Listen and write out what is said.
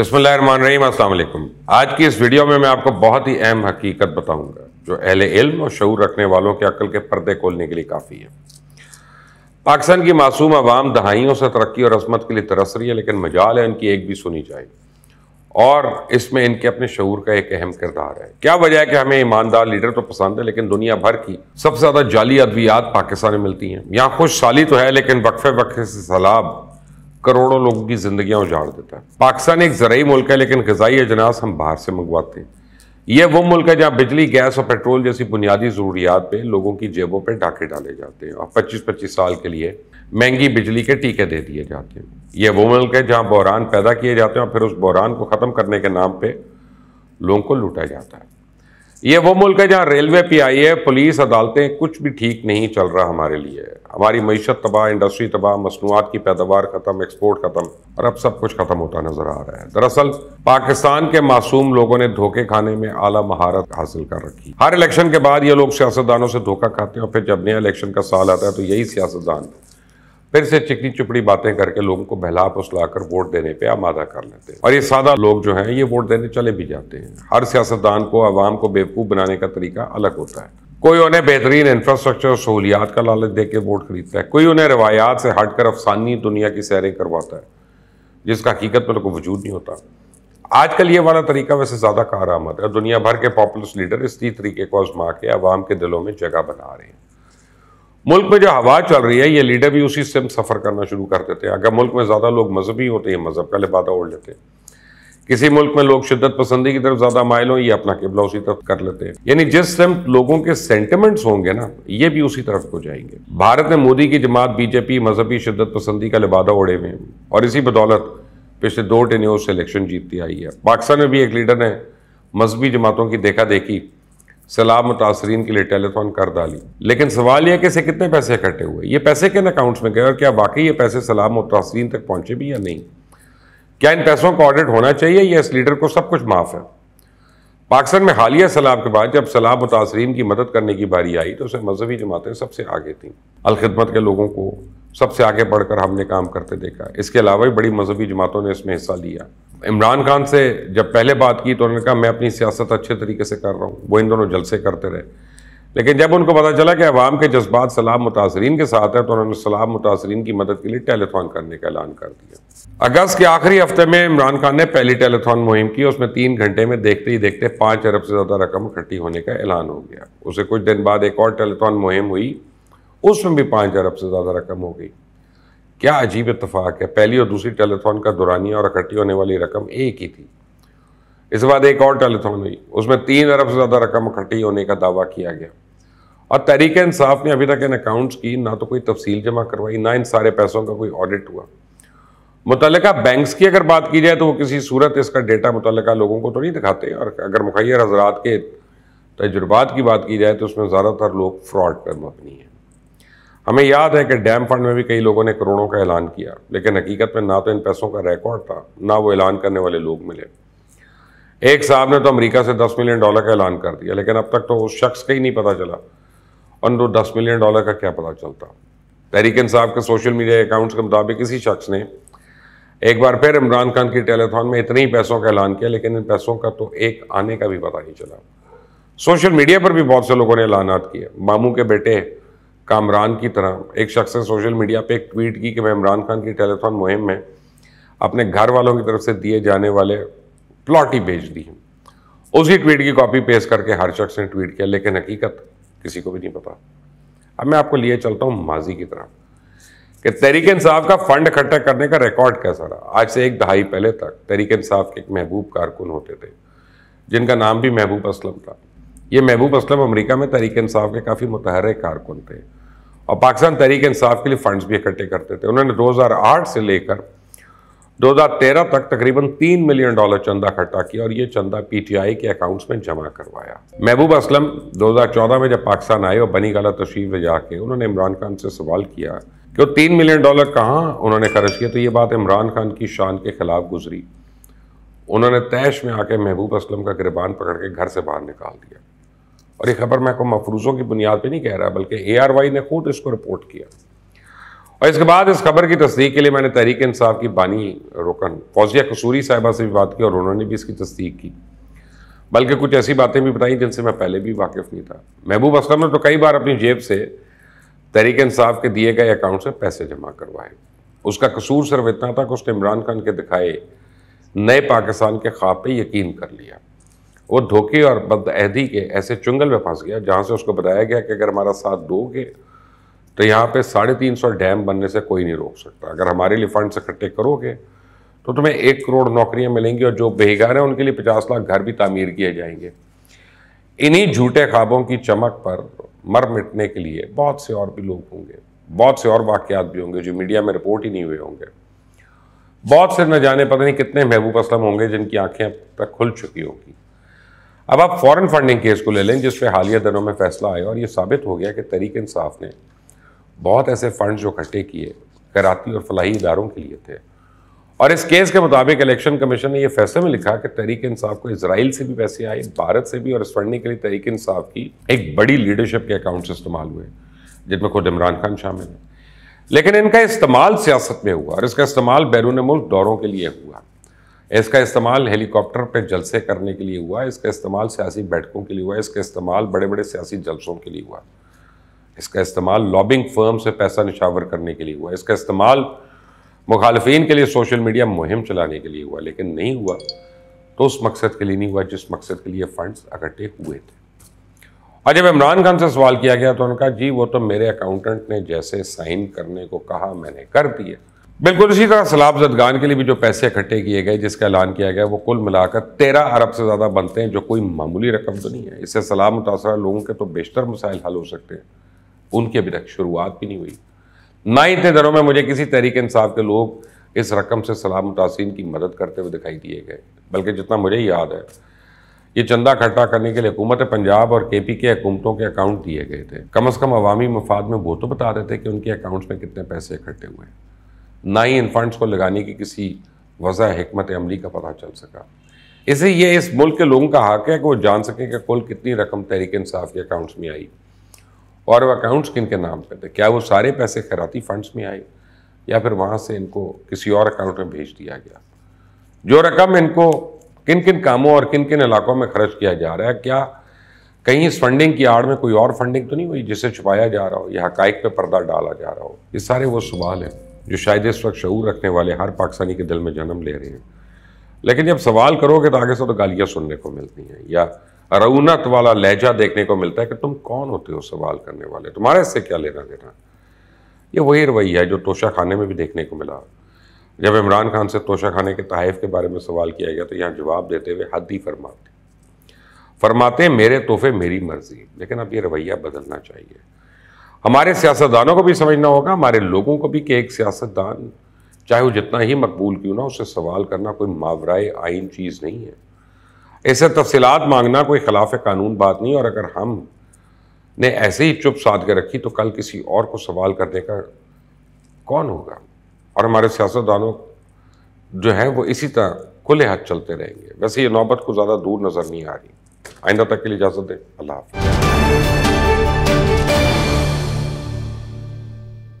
रही अल्लाम आज की इस वीडियो में मैं आपको बहुत ही अहम हकीकत बताऊंगा जो अहल इल्म और शूर रखने वालों के अकल के पर्दे खोलने के लिए काफ़ी है पाकिस्तान की मासूम आवाम दहाइयों से तरक्की और असमत के लिए तरस रही है लेकिन मजाल है इनकी एक भी सुनी चाहिए और इसमें इनके अपने शूर का एक अहम किरदार है क्या वजह है कि हमें ईमानदार लीडर तो पसंद है लेकिन दुनिया भर की सबसे ज़्यादा जाली अद्वियात पाकिस्तान में मिलती हैं यहाँ खुश साली तो है लेकिन वक्फे वक्फे से सैलाब करोड़ों लोगों की ज़िंदगियाँ उजाड़ देता है पाकिस्तान एक ज़रूरी मुल्क है लेकिन गजाई अजनास हम बाहर से मंगवाते हैं यह वो मुल्क है जहां बिजली गैस और पेट्रोल जैसी बुनियादी ज़रूरियात पे लोगों की जेबों पर डाके डाले जाते हैं और 25-25 साल के लिए महंगी बिजली के टीके दे दिए जाते हैं यह वो मुल्क है जहां बहरान पैदा किए जाते हैं और फिर उस बहरान को ख़त्म करने के नाम पर लोगों को लूटा जाता है ये वो मुल्क है जहाँ रेलवे पी आई है पुलिस अदालतें कुछ भी ठीक नहीं चल रहा हमारे लिए हमारी मीशत तबाह इंडस्ट्री तबाह मसनूआत की पैदावार ख़त्म एक्सपोर्ट ख़त्म और अब सब कुछ ख़त्म होता नज़र आ रहा है दरअसल पाकिस्तान के मासूम लोगों ने धोखे खाने में आला महारत हासिल कर रखी हर इलेक्शन के बाद ये लोग सियासतदानों से धोखा खाते हैं और फिर जब नया इलेक्शन का साल आता है तो यही सियासतदान फिर से चिकनी चुपड़ी बातें करके लोगों को बहला फुसला कर वोट देने पे आमादा कर लेते हैं और ये सादा लोग जो हैं ये वोट देने चले भी जाते हैं हर सियासतदान को आवाम को बेवकूफ़ बनाने का तरीका अलग होता है कोई उन्हें बेहतरीन इंफ्रास्ट्रक्चर और सहूलियात का लालच दे के वोट खरीदता है कोई उन्हें रवायात से हटकर अफसानी दुनिया की सैरें करवाता है जिसका हकीकत में तो कोई वजूद नहीं होता आजकल ये वाला तरीका वैसे ज़्यादा कार आमद है दुनिया भर के पॉपुलर लीडर इसी तरीके को आजमा के आवाम के दिलों में जगह बना रहे हैं मुल्क में जो हवा चल रही है ये लीडर भी उसी से सफ़र करना शुरू कर देते हैं अगर मुल्क में ज़्यादा लोग मजहबी होते हैं मज़हब का लिबादा ओढ़ लेते हैं किसी मुल्क में लोग शिद्दत पसंदी की तरफ ज़्यादा मायल हों ये अपना किबला उसी तरफ कर लेते हैं यानी जिस टाइम लोगों के सेंटिमेंट्स होंगे ना ये भी उसी तरफ को जाएंगे भारत में मोदी की जमात बीजेपी मजहबी शिद्दत पसंदी का लिबादा ओढ़े हुए हैं और इसी बदौलत पिछले दो टेन्यों से इलेक्शन जीतती आई है पाकिस्तान में भी एक लीडर ने मजहबी जमातों की देखा देखी सलाब मुतासरीन के लिए टेलीफोन कर डाली लेकिन सवाल यह कि इसे कितने पैसे इकट्ठे हुए ये पैसे किन अकाउंट्स में गए और क्या वाकई ये पैसे सलाब मुतासरीन तक पहुँचे भी या नहीं क्या इन पैसों का ऑडिट होना चाहिए या इस लीडर को सब कुछ माफ़ है पाकिस्तान में हालिया सलाब के बाद जब सलाब मुतासरीन की मदद करने की बारी आई तो उसे मजहबी जमातें सबसे आगे थी अलखदमत के लोगों को सबसे आगे बढ़कर हमने काम करते देखा इसके अलावा भी बड़ी मजहबी जमातों ने इसमें हिस्सा लिया इमरान खान से जब पहले बात की तो उन्होंने कहा मैं अपनी सियासत अच्छे तरीके से कर रहा हूँ वो इन दोनों जलसे करते रहे लेकिन जब उनको पता चला कि अवाम के जज्बात सलाब मुतासरीन के साथ है तो उन्होंने सलाब मुतासरीन की मदद के लिए टेलीथॉन करने का ऐलान कर दिया अगस्त के आखिरी हफ्ते में इमरान खान ने पहली टेलीथॉन मुहिम की उसमें तीन घंटे में देखते ही देखते पाँच अरब से ज़्यादा रकम इकट्ठी होने का ऐलान हो गया उसे कुछ दिन बाद एक और टेलीथॉन मुहिम हुई उसमें भी पाँच अरब से ज़्यादा रकम हो गई क्या अजीब इतफाक है पहली और दूसरी टेलीथॉन का दुरानिया और इकट्ठी होने वाली रकम एक ही थी इसके बाद एक और टेलीथॉन हुई उसमें तीन अरब से ज़्यादा रकम इकट्ठी होने का दावा किया गया और तहरीक इंसाफ ने अभी तक इन अकाउंट्स की ना तो कोई तफसील जमा करवाई ना इन सारे पैसों का कोई ऑडिट हुआ मुतल बैंक्स की अगर बात की जाए तो वो किसी सूरत इसका डेटा मुतल लोगों को तो नहीं दिखाते और अगर मुखैर हजरात के तजुर्बात की बात की जाए तो उसमें ज़्यादातर लोग फ्रॉड पर मबनी है हमें याद है कि डैम फंड में भी कई लोगों ने करोड़ों का ऐलान किया लेकिन हकीकत में ना तो इन पैसों का रिकॉर्ड था ना वो ऐलान करने वाले लोग मिले एक साहब ने तो अमेरिका से 10 मिलियन डॉलर का ऐलान कर दिया लेकिन अब तक तो उस शख्स का ही नहीं पता चला और तो दस मिलियन डॉलर का क्या पता चलता तहरीक साहब के सोशल मीडिया अकाउंट्स के मुताबिक इसी शख्स ने एक बार फिर इमरान खान की टेलीथॉन में इतने ही पैसों का ऐलान किया लेकिन इन पैसों का तो एक आने का भी पता नहीं चला सोशल मीडिया पर भी बहुत से लोगों ने ऐलान किए मामू के बेटे कामरान की तरह एक शख्स ने सोशल मीडिया पे एक ट्वीट की कि मैं इमरान खान की टेलीफोन मुहिम में अपने घर वालों की तरफ से दिए जाने वाले प्लॉट ही भेज दी उसी ट्वीट की कॉपी पेश करके हर शख्स ने ट्वीट किया लेकिन हकीकत किसी को भी नहीं पता अब मैं आपको लिए चलता हूँ माजी की तरफ कि तहरीक इंसाफ का फंड इकट्ठा करने का रिकॉर्ड कैसा रहा आज से एक दहाई पहले तक तहरीक इंसाफ के एक महबूब कारकुन होते थे जिनका नाम भी महबूब असलम था ये महबूब असलम अमेरिका में तहरीक इंसाफ के काफ़ी मतहर कारकुन थे और पाकिस्तान तहरीक इंसाफ के लिए फंड्स भी इकट्ठे करते थे उन्होंने 2008 से लेकर 2013 तक तकरीबन तीन मिलियन डॉलर चंदा इकट्ठा किया और ये चंदा पीटीआई के अकाउंट्स में जमा करवाया महबूब असलम 2014 में जब पाकिस्तान आए और बनी गला तशरीफ में जाके उन्होंने इमरान खान से सवाल किया कि वो तीन मिलियन डॉलर कहाँ उन्होंने खर्च किया तो ये बात इमरान खान की शान के खिलाफ गुजरी उन्होंने तैश में आके महबूब असलम का गिरबान पकड़ के घर से बाहर निकाल दिया और ये खबर मैं को मफरूजों की बुनियाद पर नहीं कह रहा बल्कि ए आर वाई ने खुद इसको रिपोर्ट किया और इसके बाद इस खबर की तस्दीक के लिए मैंने तहरीक इंसाफ की बानी रोकन फौजिया कसूरी साहिबा से भी बात की और उन्होंने भी इसकी तस्दीक की बल्कि कुछ ऐसी बातें भी बताई जिनसे मैं पहले भी वाकिफ़ नहीं था महबूब असलम ने तो कई बार अपनी जेब से तहरीक इंसाफ के दिए गए अकाउंट से पैसे जमा करवाए उसका कसूर सिर्फ इतना था कि उसने इमरान खान के दिखाए नए पाकिस्तान के ख्वाब पर यकीन कर लिया वो धोखे और बदअहदी के ऐसे चुंगल में फंस गया जहाँ से उसको बताया गया कि अगर हमारा साथ दोगे तो यहाँ पे साढ़े तीन सौ डैम बनने से कोई नहीं रोक सकता अगर हमारे लिए फंड इकट्ठे करोगे तो तुम्हें एक करोड़ नौकरियाँ मिलेंगी और जो बेघर हैं उनके लिए पचास लाख घर भी तामीर किए जाएंगे इन्हीं झूठे ख्वाबों की चमक पर मर मिटने के लिए बहुत से और भी लोग होंगे बहुत से और वाक़ात भी होंगे जो मीडिया में रिपोर्ट ही नहीं हुए होंगे बहुत से न जाने पता नहीं कितने महबूब असलम होंगे जिनकी आंखें अब तक खुल चुकी होंगी अब आप फॉरेन फंडिंग केस को ले लें जिस पर हालिया दिनों में फैसला आया और ये साबित हो गया कि तरीक इंसाफ ने बहुत ऐसे फंड जो इकट्ठे किए कराती और फलाही इदारों के लिए थे और इस केस के मुताबिक इलेक्शन कमीशन ने यह फैसले में लिखा कि तरीक इंसाफ को इसराइल से भी पैसे आए भारत से भी और इस फंडिंग के लिए तरीक इंसाफ की एक बड़ी लीडरशिप के अकाउंट्स इस्तेमाल हुए जिनमें खुद इमरान खान शामिल है लेकिन इनका इस्तेमाल सियासत में हुआ और इसका इस्तेमाल बैरून मुल्क दौरों के लिए हुआ इसका इस्तेमाल हेलीकॉप्टर पर जलसे करने के लिए हुआ इसका इस्तेमाल सियासी बैठकों के लिए हुआ इसका इस्तेमाल बड़े बड़े सियासी जलसों के लिए हुआ इसका इस्तेमाल लॉबिंग फर्म से पैसा निशावर करने के लिए हुआ इसका इस्तेमाल मुखालफन के लिए सोशल मीडिया मुहिम चलाने के लिए हुआ लेकिन नहीं हुआ तो उस मकसद के लिए नहीं हुआ जिस मकसद के लिए फ़ंड्स इकट्ठे हुए थे और जब इमरान खान से सवाल किया गया तो उन्होंने कहा जी वो तो मेरे अकाउंटेंट ने जैसे साइन करने को कहा मैंने कर दिया बिल्कुल इसी तरह सलाब जदगान के लिए भी जो पैसे इकट्ठे किए गए जिसका ऐलान किया गया वो कुल मिलाकर तेरह अरब से ज़्यादा बनते हैं जो कोई मामूली रकम तो नहीं है इससे सलाब मुतासर लोगों के तो बेशतर मसाइल हल हो सकते हैं उनकी अभी तक शुरुआत भी नहीं हुई ना ही इतने दरों में मुझे किसी तहरीक इंसाफ के लोग इस रकम से सलाब मुतासरीन की मदद करते हुए दिखाई दिए गए बल्कि जितना मुझे याद है ये चंदा इकट्ठा करने के लिए हुकूमत पंजाब और के पी के हुकूमतों के अकाउंट दिए गए थे कम अज़ कम अवामी मफाद में वो तो बता देते कि उनके अकाउंट्स में कितने पैसे इकट्ठे हुए हैं ना ही इन फंड्स को लगाने की किसी वजह हमत अमली का पता चल सका इसे ये इस मुल्क के लोगों का हक है कि वो जान सकें कि कुल कितनी रकम तहरीक इंसाफ के अकाउंट्स में आई और वह अकाउंट्स किन के नाम पर थे क्या वो सारे पैसे खैराती फंड्स में आए या फिर वहाँ से इनको किसी और अकाउंट में भेज दिया गया जो रकम इनको किन किन कामों और किन किन इलाकों में खर्च किया जा रहा है क्या कहीं इस फंडिंग की आड़ में कोई और फंडिंग तो नहीं हुई जिसे छुपाया जा रहा हो या हकाइक पर पर्दा डाला जा रहा हो ये सारे वो सवाल हैं जो शायद इस वक्त शूर रखने वाले हर पाकिस्तानी के दिल में जन्म ले रहे हैं लेकिन जब सवाल करोगे तो आगे से तो गालियाँ सुनने को मिलती हैं या रौनत वाला लहजा देखने को मिलता है कि तुम कौन होते हो सवाल करने वाले तुम्हारे इससे क्या लेना देना ये वही रवैया है जो तोशा खाने में भी देखने को मिला जब इमरान खान से तोशा खाने के तहफ़ के बारे में सवाल किया गया तो यहाँ जवाब देते हुए हद ही फरमाते फरमाते मेरे तोहफे मेरी मर्ज़ी लेकिन अब ये रवैया बदलना चाहिए हमारे सियासतदानों को भी समझना होगा हमारे लोगों को भी कि एक सियासतदान चाहे वो जितना ही मकबूल क्यों ना उससे सवाल करना कोई मावराए आइन चीज़ नहीं है ऐसे तफसीत मांगना कोई खिलाफ कानून बात नहीं और अगर हम ने ऐसे ही चुप साध के रखी तो कल किसी और को सवाल करने का कौन होगा और हमारे सियासतदानों जो हैं वो इसी तरह खुले हाथ चलते रहेंगे वैसे ये नौबत को ज़्यादा दूर नज़र नहीं आ रही आइंदा तक के लिए इजाज़त दें अल्लाह हाफ़